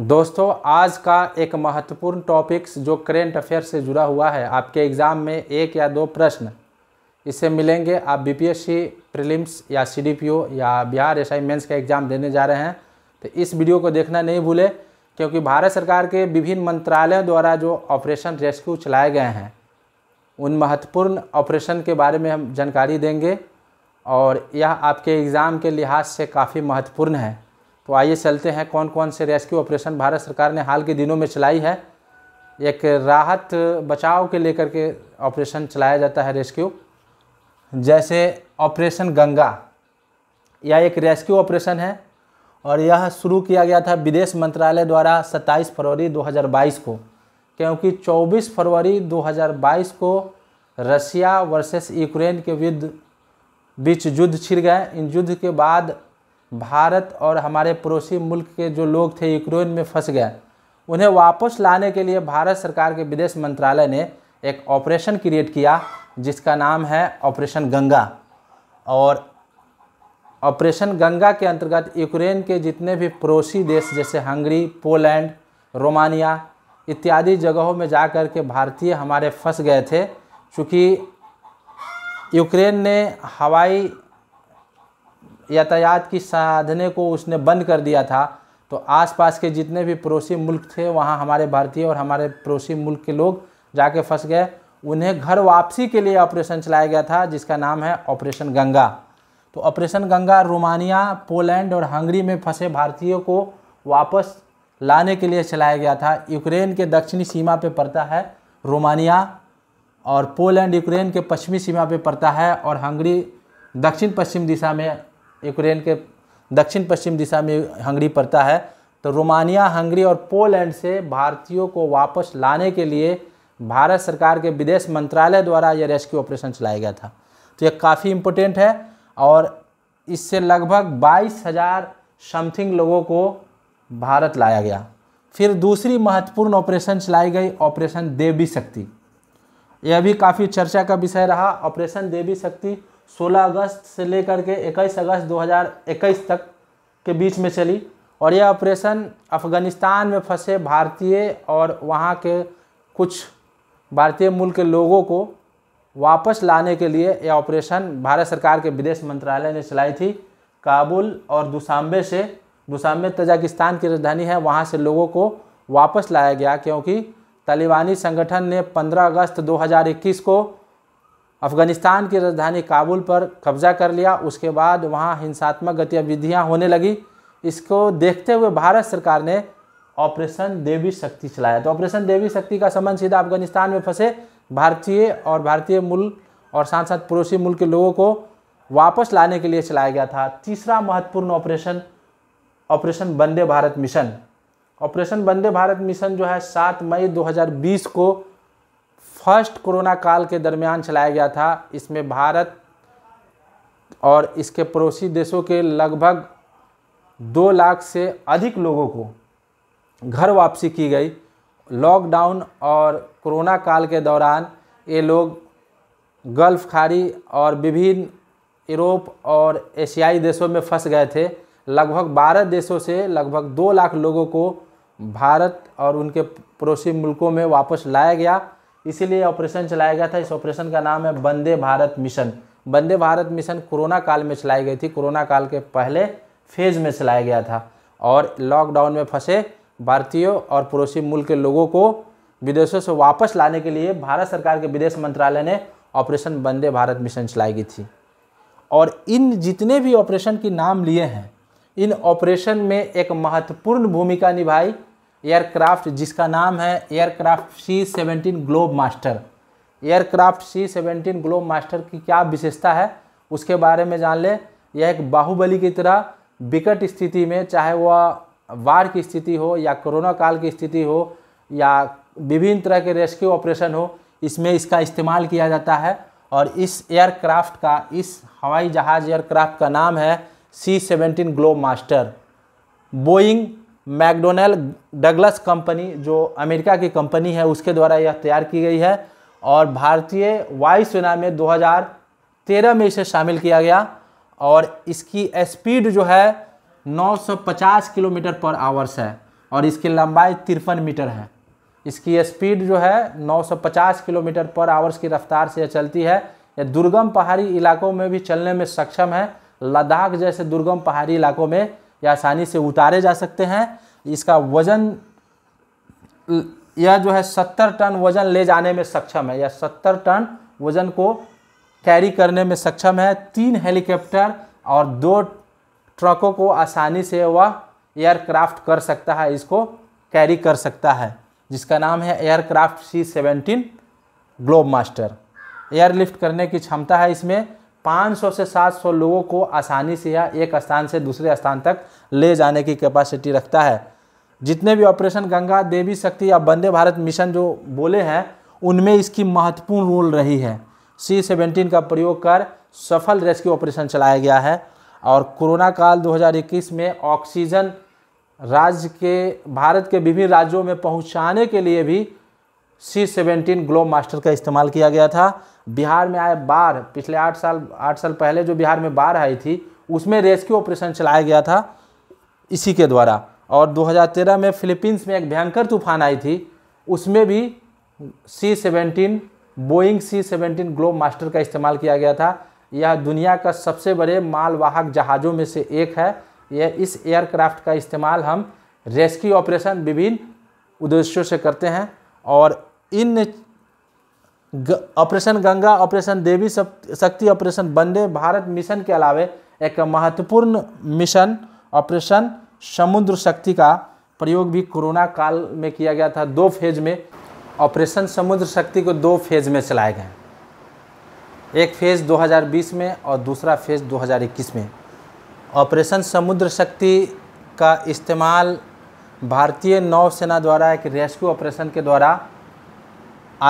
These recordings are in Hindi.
दोस्तों आज का एक महत्वपूर्ण टॉपिक्स जो करेंट अफेयर से जुड़ा हुआ है आपके एग्ज़ाम में एक या दो प्रश्न इससे मिलेंगे आप बीपीएससी प्रीलिम्स या सीडीपीओ या बिहार एस का एग्ज़ाम देने जा रहे हैं तो इस वीडियो को देखना नहीं भूलें क्योंकि भारत सरकार के विभिन्न मंत्रालयों द्वारा जो ऑपरेशन रेस्क्यू चलाए गए हैं उन महत्वपूर्ण ऑपरेशन के बारे में हम जानकारी देंगे और यह आपके एग्ज़ाम के लिहाज से काफ़ी महत्वपूर्ण है तो आइए चलते हैं कौन कौन से रेस्क्यू ऑपरेशन भारत सरकार ने हाल के दिनों में चलाई है एक राहत बचाव के लेकर के ऑपरेशन चलाया जाता है रेस्क्यू जैसे ऑपरेशन गंगा यह एक रेस्क्यू ऑपरेशन है और यह शुरू किया गया था विदेश मंत्रालय द्वारा 27 फरवरी 2022 को क्योंकि 24 फरवरी 2022 को रशिया वर्सेस यूक्रेन के युद्ध बीच युद्ध छिड़ गए इन युद्ध के बाद भारत और हमारे पड़ोसी मुल्क के जो लोग थे यूक्रेन में फंस गए उन्हें वापस लाने के लिए भारत सरकार के विदेश मंत्रालय ने एक ऑपरेशन क्रिएट किया जिसका नाम है ऑपरेशन गंगा और ऑपरेशन गंगा के अंतर्गत यूक्रेन के जितने भी पड़ोसी देश जैसे हंगरी पोलैंड रोमानिया इत्यादि जगहों में जा कर के भारतीय हमारे फंस गए थे चूँकि यूक्रेन ने हवाई यातायात की साधने को उसने बंद कर दिया था तो आसपास के जितने भी पड़ोसी मुल्क थे वहाँ हमारे भारतीय और हमारे पड़ोसी मुल्क के लोग जाके फंस गए उन्हें घर वापसी के लिए ऑपरेशन चलाया गया था जिसका नाम है ऑपरेशन गंगा तो ऑपरेशन गंगा रोमानिया पोलैंड और हंगरी में फंसे भारतीयों को वापस लाने के लिए चलाया गया था यूक्रेन के दक्षिणी सीमा पर पड़ता है रोमानिया और पोलैंड यूक्रेन के पश्चिमी सीमा पर पड़ता है और हंगरी दक्षिण पश्चिम दिशा में यूक्रेन के दक्षिण पश्चिम दिशा में हंगरी पड़ता है तो रोमानिया हंगरी और पोलैंड से भारतीयों को वापस लाने के लिए भारत सरकार के विदेश मंत्रालय द्वारा यह रेस्क्यू ऑपरेशन चलाया गया था तो यह काफ़ी इम्पोर्टेंट है और इससे लगभग बाईस हज़ार समथिंग लोगों को भारत लाया गया फिर दूसरी महत्वपूर्ण ऑपरेशन चलाई गई ऑपरेशन देवी शक्ति यह भी काफ़ी चर्चा का विषय रहा ऑपरेशन देवी शक्ति 16 अगस्त से लेकर के 21 अगस्त 2021 तक के बीच में चली और यह ऑपरेशन अफ़गानिस्तान में फंसे भारतीय और वहाँ के कुछ भारतीय मूल के लोगों को वापस लाने के लिए यह ऑपरेशन भारत सरकार के विदेश मंत्रालय ने चलाई थी काबुल और दुशांबे से दुशांबे तजाकिस्तान की राजधानी है वहाँ से लोगों को वापस लाया गया क्योंकि तालिबानी संगठन ने 15 अगस्त 2021 को अफ़गानिस्तान की राजधानी काबुल पर कब्जा कर लिया उसके बाद वहाँ हिंसात्मक गतिविधियाँ होने लगी इसको देखते हुए भारत सरकार ने ऑपरेशन देवी शक्ति चलाया तो ऑपरेशन देवी शक्ति का संबंध सीधा अफगानिस्तान में फंसे भारतीय और भारतीय मूल और साथ साथ पड़ोसी मुल्क के लोगों को वापस लाने के लिए चलाया गया था तीसरा महत्वपूर्ण operation operation Vande Bharat mission operation Vande Bharat mission जो है सात मई 2020 को फर्स्ट कोरोना काल के दरमियान चलाया गया था इसमें भारत और इसके पड़ोसी देशों के लगभग दो लाख से अधिक लोगों को घर वापसी की गई लॉकडाउन और कोरोना काल के दौरान ये लोग गल्फ खाड़ी और विभिन्न यूरोप और एशियाई देशों में फंस गए थे लगभग बारह देशों से लगभग दो लाख लोगों को भारत और उनके पड़ोसी मुल्कों में वापस लाया गया इसीलिए ऑपरेशन चलाया गया था इस ऑपरेशन का नाम है Vande Bharat mission Vande Bharat mission corona काल में चलाई गई थी कोरोना काल के पहले फेज में चलाया गया था और लॉकडाउन में फंसे भारतीयों और पड़ोसी मुल्क के लोगों को विदेशों से वापस लाने के लिए भारत सरकार के विदेश मंत्रालय ने ऑपरेशन वंदे भारत मिशन चलाई गई थी और इन जितने भी ऑपरेशन की नाम लिए हैं इन ऑपरेशन में एक महत्वपूर्ण भूमिका निभाई एयरक्राफ्ट जिसका नाम है aircraft C seventeen globemaster aircraft C seventeen globemaster की क्या विशेषता है उसके बारे में जान लें यह एक बाहुबली की तरह विकट स्थिति में चाहे वह वार की स्थिति हो या कोरोना काल की स्थिति हो या विभिन्न तरह के रेस्क्यू ऑपरेशन हो इसमें इसका इस्तेमाल किया जाता है और इस एयरक्राफ्ट का इस हवाई जहाज़ एयरक्राफ्ट का नाम है C seventeen globemaster Boeing McDonnell Douglas company जो अमेरिका की कंपनी है उसके द्वारा यह तैयार की गई है और भारतीय वायुसेना में 2013 में इसे शामिल किया गया और इसकी स्पीड जो है 950 किलोमीटर पर आवर्स है और इसकी लंबाई तिरपन मीटर है इसकी स्पीड जो है 950 किलोमीटर पर आवर्स की रफ्तार से यह चलती है यह दुर्गम पहाड़ी इलाकों में भी चलने में सक्षम है लद्दाख जैसे दुर्गम पहाड़ी इलाकों में या आसानी से उतारे जा सकते हैं इसका वज़न यह जो है सत्तर टन वज़न ले जाने में सक्षम है या सत्तर टन वज़न को कैरी करने में सक्षम है तीन हेलीकॉप्टर और दो ट्रकों को आसानी से वह एयरक्राफ्ट कर सकता है इसको कैरी कर सकता है जिसका नाम है aircraft C seventeen globemaster airlift करने की क्षमता है इसमें 500 से 700 लोगों को आसानी से या एक स्थान से दूसरे स्थान तक ले जाने की कैपेसिटी रखता है जितने भी ऑपरेशन गंगा देवी शक्ति या वंदे भारत मिशन जो बोले हैं उनमें इसकी महत्वपूर्ण रोल रही है सी सेवेंटीन का प्रयोग कर सफल रेस्क्यू ऑपरेशन चलाया गया है और कोरोना काल 2021 में ऑक्सीजन राज्य के भारत के विभिन्न राज्यों में पहुंचाने के लिए भी सी सेवेंटीन ग्लोब मास्टर का इस्तेमाल किया गया था बिहार में आए बाढ़ पिछले आठ साल आठ साल पहले जो बिहार में बाढ़ आई थी उसमें रेस्क्यू ऑपरेशन चलाया गया था इसी के द्वारा और 2013 में फिलीपींस में एक भयंकर तूफान आई थी उसमें भी C seventeen Boeing C seventeen globemaster का इस्तेमाल किया गया था यह दुनिया का सबसे बड़े मालवाहक जहाज़ों में से एक है यह इस एयरक्राफ्ट का इस्तेमाल हम रेस्क्यू ऑपरेशन विभिन्न उद्देश्यों से करते हैं और इन operation Ganga operation Devi Shakti operation Vande Bharat mission के अलावे एक महत्वपूर्ण मिशन ऑपरेशन समुद्र शक्ति का प्रयोग भी कोरोना काल में किया गया था दो फेज में ऑपरेशन समुद्र शक्ति को दो फेज में चलाए गए एक फेज 2020 में और दूसरा फेज 2021 में ऑपरेशन समुद्र शक्ति का इस्तेमाल भारतीय नौसेना द्वारा एक रेस्क्यू ऑपरेशन के द्वारा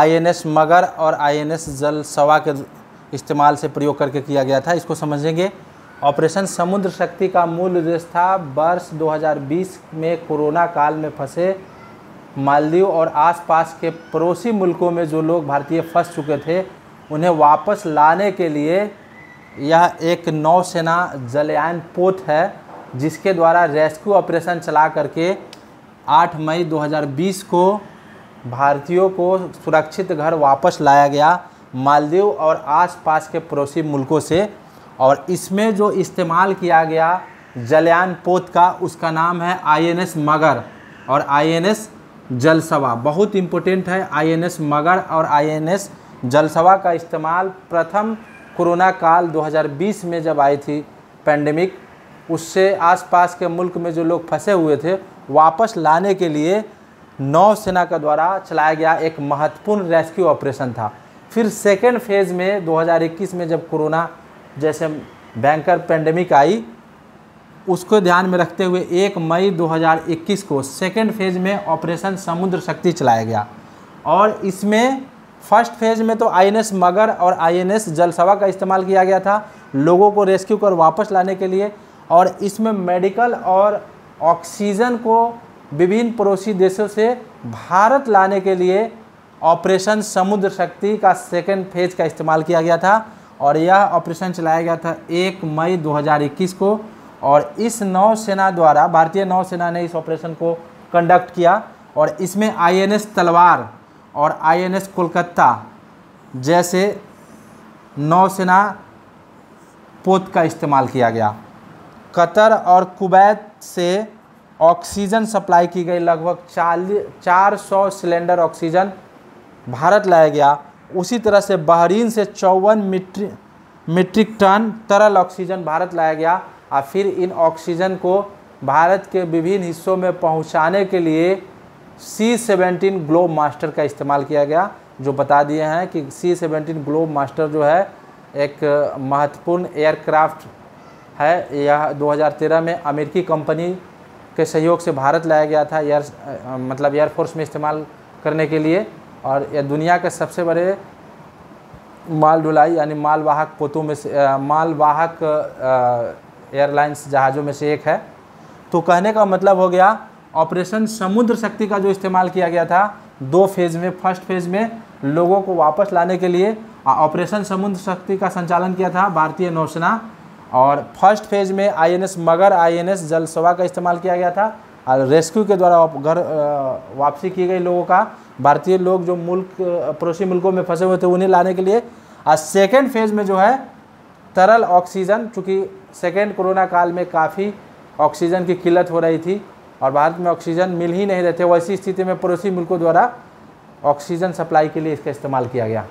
आईएनएस मगर और आईएनएस सवा के इस्तेमाल से प्रयोग करके किया गया था इसको समझेंगे ऑपरेशन समुद्र शक्ति का मूल उद्देश्य था वर्ष 2020 में कोरोना काल में फंसे मालदीव और आसपास के पड़ोसी मुल्कों में जो लोग भारतीय फंस चुके थे उन्हें वापस लाने के लिए यह एक नौसेना जलयान पोत है जिसके द्वारा रेस्क्यू ऑपरेशन चला करके 8 मई 2020 को भारतीयों को सुरक्षित घर वापस लाया गया मालदीव और आसपास के पड़ोसी मुल्कों से और इसमें जो इस्तेमाल किया गया जलयान पोत का उसका नाम है आईएनएस मगर और आईएनएस जलसवा बहुत इम्पोर्टेंट है आईएनएस मगर और आईएनएस जलसवा का इस्तेमाल प्रथम कोरोना काल 2020 में जब आई थी पैंडमिक उससे आसपास के मुल्क में जो लोग फंसे हुए थे वापस लाने के लिए नौसेना का द्वारा चलाया गया एक महत्वपूर्ण रेस्क्यू ऑपरेशन था फिर सेकेंड फेज़ में 2021 में जब कोरोना जैसे बैंकर पेंडेमिक आई उसको ध्यान में रखते हुए 1 मई 2021 को सेकेंड फेज़ में ऑपरेशन समुद्र शक्ति चलाया गया और इसमें फर्स्ट फेज में तो आईएनएस मगर और आईएनएस जलसवा का इस्तेमाल किया गया था लोगों को रेस्क्यू कर वापस लाने के लिए और इसमें मेडिकल और ऑक्सीजन को विभिन्न पड़ोसी देशों से भारत लाने के लिए ऑपरेशन समुद्र शक्ति का सेकेंड फेज का इस्तेमाल किया गया था और यह ऑपरेशन चलाया गया था एक मई 2021 को और इस नौसेना द्वारा भारतीय नौसेना ने इस ऑपरेशन को कंडक्ट किया और इसमें आईएनएस तलवार और आईएनएस कोलकाता जैसे नौसेना पोत का इस्तेमाल किया गया कतर और कुवैत से ऑक्सीजन सप्लाई की गई लगभग चालीस चार सौ सिलेंडर ऑक्सीजन भारत लाया गया उसी तरह से बहरीन से चौवन मीट्रिक मीट्रिक टन तरल ऑक्सीजन भारत लाया गया और फिर इन ऑक्सीजन को भारत के विभिन्न हिस्सों में पहुंचाने के लिए सी सेवेंटीन ग्लोब मास्टर का इस्तेमाल किया गया जो बता दिए हैं कि सी सेवेंटीन ग्लोब मास्टर जो है एक महत्वपूर्ण एयरक्राफ्ट है यह 2013 में अमेरिकी कंपनी के सहयोग से भारत लाया गया था एयर मतलब एयरफोर्स में इस्तेमाल करने के लिए और यह दुनिया के सबसे बड़े माल ढुलाई यानी मालवाहक पोतों में से मालवाहक एयरलाइंस जहाज़ों में से एक है तो कहने का मतलब हो गया ऑपरेशन समुद्र शक्ति का जो इस्तेमाल किया गया था दो फेज़ में फर्स्ट फेज़ में लोगों को वापस लाने के लिए ऑपरेशन समुद्र शक्ति का संचालन किया था भारतीय नौसेना और फर्स्ट फेज में आईएनएस मगर आईएनएस जलसवा का इस्तेमाल किया गया था और रेस्क्यू के द्वारा घर वापसी की गई लोगों का भारतीय लोग जो मुल्क पड़ोसी मुल्कों में फंसे हुए थे उन्हें लाने के लिए और सेकेंड फेज़ में जो है तरल ऑक्सीजन चूँकि सेकेंड कोरोना काल में काफ़ी ऑक्सीजन की किल्लत हो रही थी और भारत में ऑक्सीजन मिल ही नहीं रहे थे वैसी स्थिति में पड़ोसी मुल्कों द्वारा ऑक्सीजन सप्लाई के लिए इसका इस्तेमाल किया गया